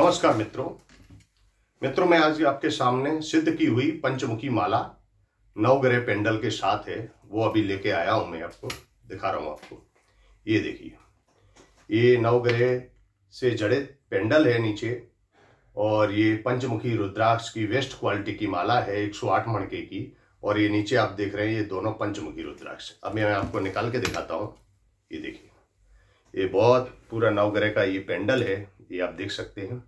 नमस्कार मित्रों मित्रों मैं आज आपके सामने सिद्ध की हुई पंचमुखी माला नवग्रह पेंडल के साथ है वो अभी लेके आया हूं मैं आपको दिखा रहा हूं आपको ये देखिए ये नवग्रह से जड़ित पेंडल है नीचे और ये पंचमुखी रुद्राक्ष की वेस्ट क्वालिटी की माला है 108 मणके की और ये नीचे आप देख रहे हैं ये दोनों पंचमुखी रुद्राक्ष अब मैं आपको निकाल के दिखाता हूँ ये देखिए ये बहुत पूरा नवग्रह का ये पेंडल है ये आप देख सकते हैं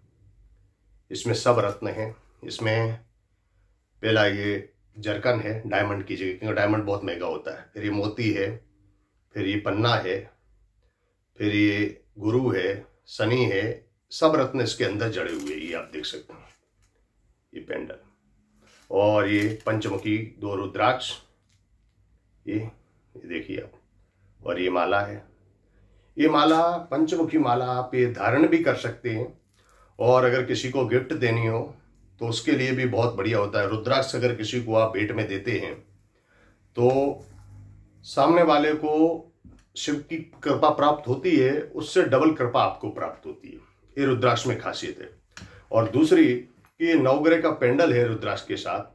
इसमें सब रत्न हैं इसमें पहला ये जरकन है डायमंड की जगह क्योंकि डायमंड बहुत महंगा होता है फिर ये मोती है फिर ये पन्ना है फिर ये गुरु है सनी है सब रत्न इसके अंदर जड़े हुए ये आप देख सकते हैं ये पेंडल और ये पंचमुखी दो रुद्राक्ष ये, ये देखिए आप और ये माला है ये माला पंचमुखी माला आप ये धारण भी कर सकते हैं और अगर किसी को गिफ्ट देनी हो तो उसके लिए भी बहुत बढ़िया होता है रुद्राक्ष अगर किसी को आप भेंट में देते हैं तो सामने वाले को शिव की कृपा प्राप्त होती है उससे डबल कृपा आपको प्राप्त होती है ये रुद्राक्ष में खासियत है और दूसरी कि नवग्रह का पेंडल है रुद्राक्ष के साथ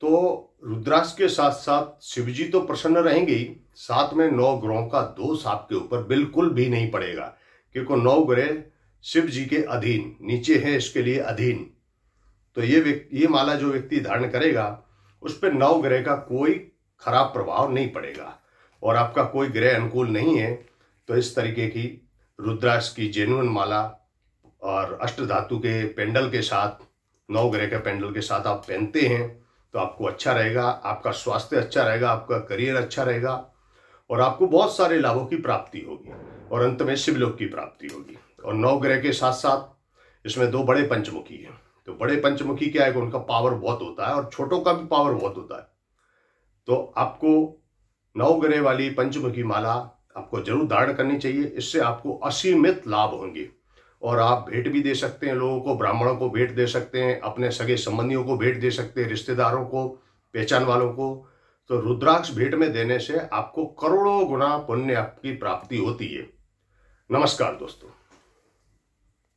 तो रुद्राक्ष के साथ साथ शिवजी तो प्रसन्न रहेंगे ही साथ में नौ ग्रहों का दोष आपके ऊपर बिल्कुल भी नहीं पड़ेगा क्योंकि नौ ग्रह शिव जी के अधीन नीचे है इसके लिए अधीन तो ये ये माला जो व्यक्ति धारण करेगा उस पर नौ ग्रह का कोई खराब प्रभाव नहीं पड़ेगा और आपका कोई ग्रह अनुकूल नहीं है तो इस तरीके की रुद्राक्ष की जेनुअन माला और अष्ट धातु के पेंडल के साथ नौ ग्रह के पेंडल के साथ आप पहनते हैं तो आपको अच्छा रहेगा आपका स्वास्थ्य अच्छा रहेगा आपका करियर अच्छा रहेगा और आपको बहुत सारे लाभों की प्राप्ति होगी और अंत में शिवलोक की प्राप्ति होगी और नौ ग्रह के साथ साथ इसमें दो बड़े पंचमुखी हैं तो बड़े पंचमुखी क्या है कि उनका पावर बहुत होता है और छोटों का भी पावर बहुत होता है तो आपको नौ ग्रह वाली पंचमुखी माला आपको जरूर धारण करनी चाहिए इससे आपको असीमित लाभ होंगे और आप भेंट भी दे सकते हैं लोगों को ब्राह्मणों को भेंट दे सकते हैं अपने सगे संबंधियों को भेंट दे सकते हैं रिश्तेदारों को पहचान वालों को तो रुद्राक्ष भेंट में देने से आपको करोड़ों गुना पुण्य आपकी प्राप्ति होती है नमस्कार दोस्तों